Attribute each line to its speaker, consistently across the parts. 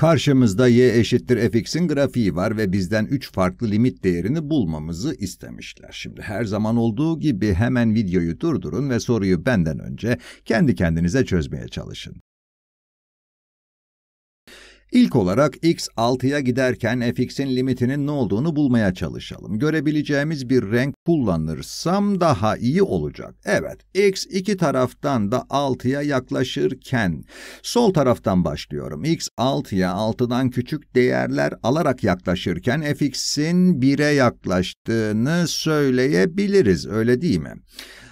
Speaker 1: Karşımızda y eşittir fx'in grafiği var ve bizden 3 farklı limit değerini bulmamızı istemişler. Şimdi her zaman olduğu gibi hemen videoyu durdurun ve soruyu benden önce kendi kendinize çözmeye çalışın. İlk olarak x 6'ya giderken fx'in limitinin ne olduğunu bulmaya çalışalım. Görebileceğimiz bir renk kullanırsam daha iyi olacak. Evet, x iki taraftan da 6'ya yaklaşırken sol taraftan başlıyorum. x 6'ya 6'dan küçük değerler alarak yaklaşırken fx'in 1'e yaklaştığını söyleyebiliriz, öyle değil mi?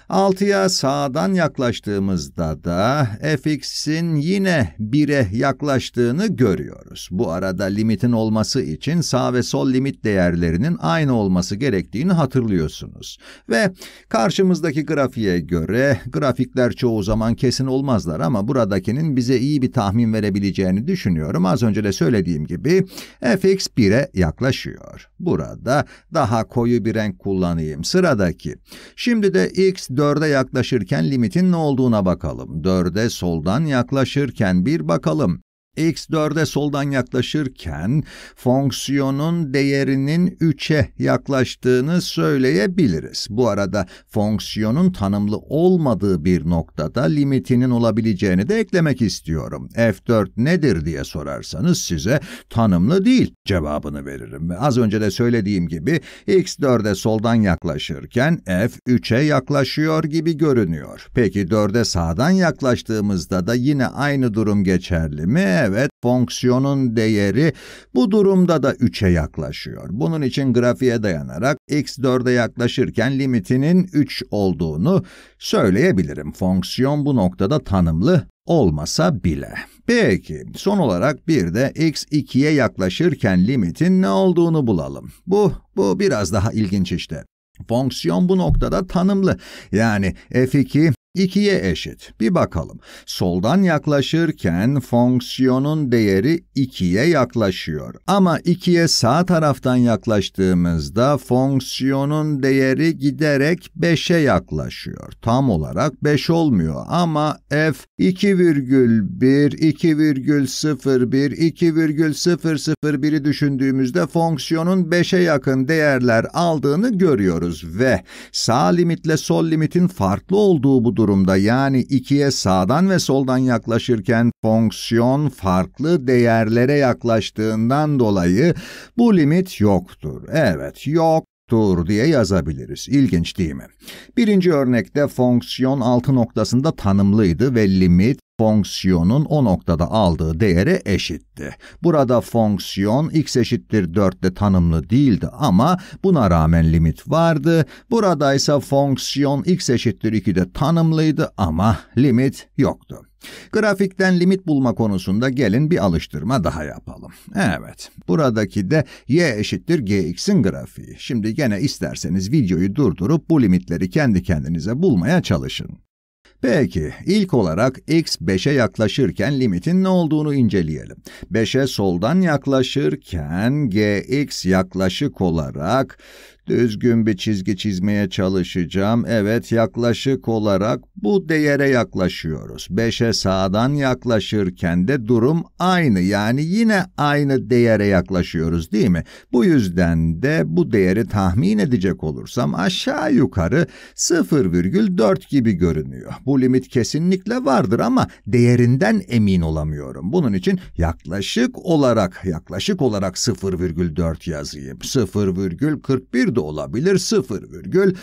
Speaker 1: 6'ya sağdan yaklaştığımızda da fx'in yine 1'e yaklaştığını görüyoruz. Bu arada limitin olması için sağ ve sol limit değerlerinin aynı olması gerektiğini hatırlıyorsunuz. Ve karşımızdaki grafiğe göre grafikler çoğu zaman kesin olmazlar ama buradakinin bize iyi bir tahmin verebileceğini düşünüyorum. Az önce de söylediğim gibi fx 1'e yaklaşıyor. Burada daha koyu bir renk kullanayım. Sıradaki. Şimdi de x 4'e yaklaşırken limitin ne olduğuna bakalım. 4'e soldan yaklaşırken bir bakalım x4'e soldan yaklaşırken fonksiyonun değerinin 3'e yaklaştığını söyleyebiliriz. Bu arada fonksiyonun tanımlı olmadığı bir noktada limitinin olabileceğini de eklemek istiyorum. f4 nedir diye sorarsanız size tanımlı değil cevabını veririm. Az önce de söylediğim gibi x4'e soldan yaklaşırken f 3'e yaklaşıyor gibi görünüyor. Peki 4'e sağdan yaklaştığımızda da yine aynı durum geçerli mi? Evet, fonksiyonun değeri bu durumda da 3'e yaklaşıyor. Bunun için grafiğe dayanarak x 4'e yaklaşırken limitinin 3 olduğunu söyleyebilirim. Fonksiyon bu noktada tanımlı olmasa bile. Peki, son olarak bir de x 2'ye yaklaşırken limitin ne olduğunu bulalım. Bu, bu biraz daha ilginç işte. Fonksiyon bu noktada tanımlı. Yani f2 2'ye eşit. Bir bakalım. Soldan yaklaşırken fonksiyonun değeri 2'ye yaklaşıyor. Ama 2'ye sağ taraftan yaklaştığımızda fonksiyonun değeri giderek 5'e yaklaşıyor. Tam olarak 5 olmuyor ama f 2,1, 2,01, 2,001'i düşündüğümüzde fonksiyonun 5'e yakın değerler aldığını görüyoruz ve sağ limitle sol limitin farklı olduğu bu durumda yani ikiye sağdan ve soldan yaklaşırken fonksiyon farklı değerlere yaklaştığından dolayı bu limit yoktur. Evet yok doğru diye yazabiliriz. İlginç değil mi? Birinci örnekte fonksiyon 6 noktasında tanımlıydı ve limit fonksiyonun o noktada aldığı değere eşitti. Burada fonksiyon x eşittir 4 4'te tanımlı değildi ama buna rağmen limit vardı. Burada ise fonksiyon x eşittir 2 de tanımlıydı ama limit yoktu. Grafikten limit bulma konusunda gelin bir alıştırma daha yapalım. Evet, buradaki de y eşittir gx'in grafiği. Şimdi gene isterseniz videoyu durdurup bu limitleri kendi kendinize bulmaya çalışın. Peki, ilk olarak x 5'e yaklaşırken limitin ne olduğunu inceleyelim. 5'e soldan yaklaşırken gx yaklaşık olarak düzgün bir çizgi çizmeye çalışacağım. Evet yaklaşık olarak bu değere yaklaşıyoruz. 5'e sağdan yaklaşırken de durum aynı yani yine aynı değere yaklaşıyoruz değil mi? Bu yüzden de bu değeri tahmin edecek olursam aşağı yukarı 0,4 gibi görünüyor. Bu limit kesinlikle vardır ama değerinden emin olamıyorum. Bunun için yaklaşık olarak yaklaşık olarak 0,4 yazayım. 0,41 de olabilir. 0,41,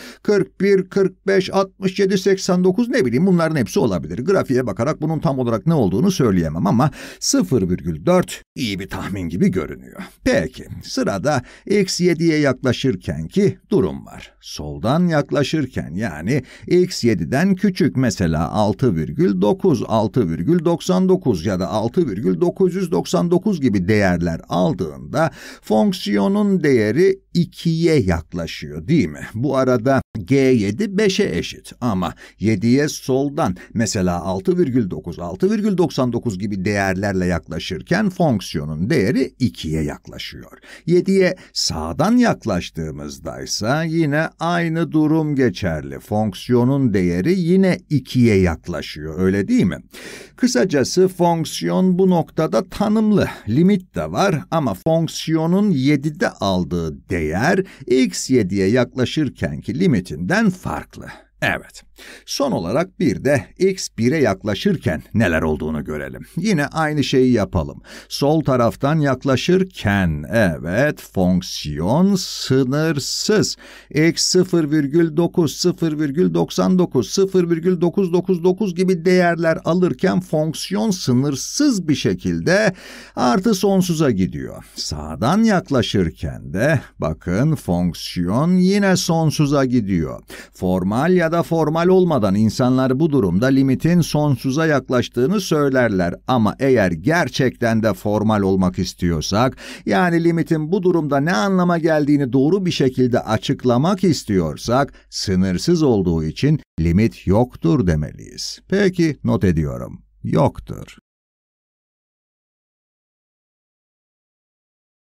Speaker 1: 45, 67, 89 ne bileyim bunların hepsi olabilir. Grafiğe bakarak bunun tam olarak ne olduğunu söyleyemem ama 0,4 iyi bir tahmin gibi görünüyor. Peki sırada x7'ye yaklaşırken ki durum var. Soldan yaklaşırken yani x7'den küçük mesela 6,9, 6,99 ya da 6,999 gibi değerler aldığında fonksiyonun değeri ikiye yaklaşıyor değil mi? Bu arada G7 5'e eşit ama 7'ye soldan mesela 6,9, 6,99 gibi değerlerle yaklaşırken fonksiyonun değeri 2'ye yaklaşıyor. 7'ye sağdan yaklaştığımızda ise yine aynı durum geçerli. Fonksiyonun değeri yine 2'ye yaklaşıyor öyle değil mi? Kısacası fonksiyon bu noktada tanımlı. Limit de var ama fonksiyonun 7'de aldığı değer x7'ye yaklaşırkenki limit hareketinden farklı. Evet. Son olarak bir de x1'e yaklaşırken neler olduğunu görelim. Yine aynı şeyi yapalım. Sol taraftan yaklaşırken evet fonksiyon sınırsız. x 0,9, 0,99, 0,999 gibi değerler alırken fonksiyon sınırsız bir şekilde artı sonsuza gidiyor. Sağdan yaklaşırken de bakın fonksiyon yine sonsuza gidiyor. Formal ya ya da formal olmadan insanlar bu durumda limitin sonsuza yaklaştığını söylerler ama eğer gerçekten de formal olmak istiyorsak, yani limitin bu durumda ne anlama geldiğini doğru bir şekilde açıklamak istiyorsak, sınırsız olduğu için limit yoktur demeliyiz. Peki not ediyorum. Yoktur.